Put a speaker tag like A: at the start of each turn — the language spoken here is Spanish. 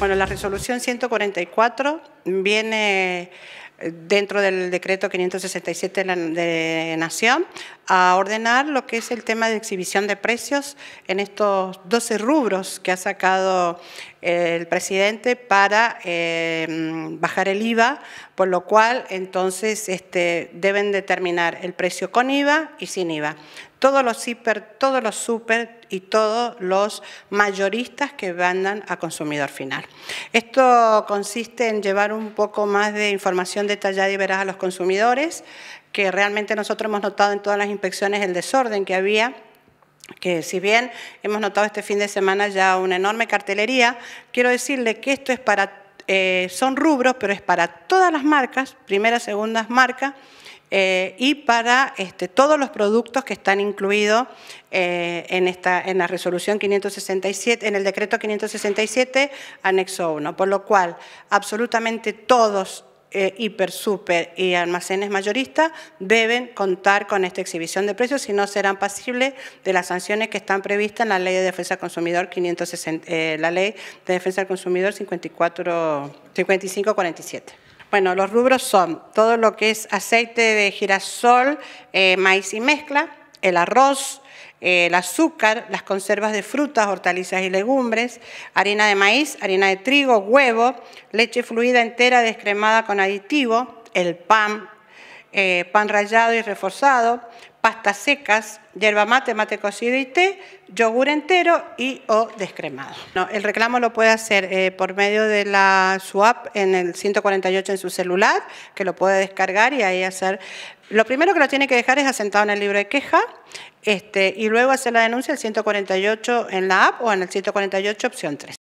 A: Bueno, la resolución 144 viene eh, dentro del decreto 567 de Nación a ordenar lo que es el tema de exhibición de precios en estos 12 rubros que ha sacado eh, el presidente para eh, bajar el IVA, por lo cual entonces este, deben determinar el precio con IVA y sin IVA. Todos los hiper, todos los super y todos los mayoristas que vendan a consumidor final. Esto consiste en llevar un poco más de información detallada y veraz a los consumidores, que realmente nosotros hemos notado en todas las inspecciones el desorden que había que si bien hemos notado este fin de semana ya una enorme cartelería, quiero decirle que esto es para, eh, son rubros, pero es para todas las marcas, primeras, segundas marcas, eh, y para este, todos los productos que están incluidos eh, en, esta, en la resolución 567, en el decreto 567, anexo 1. Por lo cual, absolutamente todos eh, hiper, super y almacenes mayoristas deben contar con esta exhibición de precios, si no serán pasibles de las sanciones que están previstas en la Ley de Defensa del Consumidor 560, eh, Consumidor 54, 5547. Bueno, los rubros son todo lo que es aceite de girasol, eh, maíz y mezcla, el arroz, eh, el azúcar, las conservas de frutas, hortalizas y legumbres, harina de maíz, harina de trigo, huevo, leche fluida entera descremada con aditivo, el pan, eh, pan rallado y reforzado, pastas secas, yerba mate, mate cocido y té, yogur entero y o descremado. No, el reclamo lo puede hacer eh, por medio de la app en el 148 en su celular, que lo puede descargar y ahí hacer... Lo primero que lo tiene que dejar es asentado en el libro de queja este, y luego hacer la denuncia el 148 en la app o en el 148 opción 3.